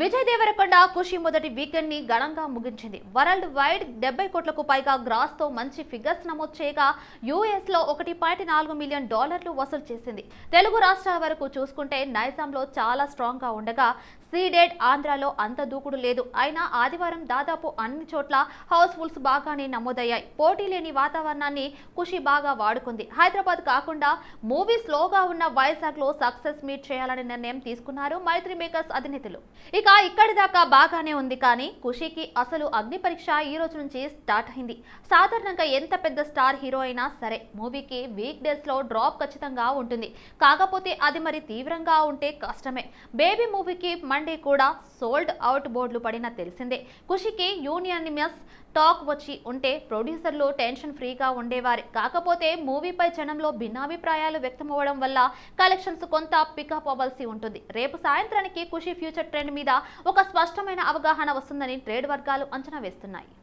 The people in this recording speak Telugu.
విజయ్ దేవరకొండ ఖుషి మొదటి వీకెండ్ ని ఘనంగా ముగించింది వరల్డ్ వైడ్ డెబ్బై కోట్లకు పైగా గ్రాస్ తో మంచి ఫిగర్స్ నమోదు చేయగా యుఎస్ లో ఒకటి పాయింట్ నాలుగు మిలియన్ డాలర్లు వసూలు చేసింది తెలుగు రాష్ట్రాల వరకు చూసుకుంటే నైజాంలో చాలా స్ట్రాంగ్ గా ఉండగా సీడెడ్ ఆంధ్రాలో అంత దూకుడు లేదు అయినా ఆదివారం దాదాపు అన్ని చోట్ల హౌస్ఫుల్స్ బాగానే నమోదయ్యాయి పోటీ లేని వాతావరణాన్ని ఖుషి బాగా వాడుకుంది హైదరాబాద్ కాకుండా మూవీ స్లోగా ఉన్న వైజాగ్ లో సక్సెస్ మీట్ చేయాలనే నిర్ణయం తీసుకున్నారు మైత్రి మేకర్స్ అధినేతలు ఇక ఇక్కడి దాకా బాగానే ఉంది కానీ ఖుషీకి అసలు అగ్ని పరీక్ష ఈ రోజు నుంచి స్టార్ట్ అయింది సాధారణంగా ఎంత పెద్ద స్టార్ హీరో అయినా సరే మూవీకి వీక్ డేస్ లో డ్రాప్ ఖచ్చితంగా ఉంటుంది కాకపోతే అది మరి తీవ్రంగా ఉంటే కష్టమే బేబీ మూవీకి మండే కూడా సోల్డ్ అవుట్ బోర్డులు పడినా తెలిసిందే ఖుషికి యూనియనిమస్ టాక్ వచ్చి ఉంటే ప్రొడ్యూసర్లు టెన్షన్ ఫ్రీగా ఉండేవారు కాకపోతే మూవీపై జనంలో భిన్నాభిప్రాయాలు అవ్వడం వల్ల కలెక్షన్స్ కొంత పికప్ అవ్వాల్సి ఉంటుంది రేపు సాయంత్రానికి ఖుషి ఫ్యూచర్ ట్రెండ్ మీద ఒక స్పష్టమైన అవగాహన వస్తుందని ట్రేడ్ వర్గాలు అంచనా వేస్తున్నాయి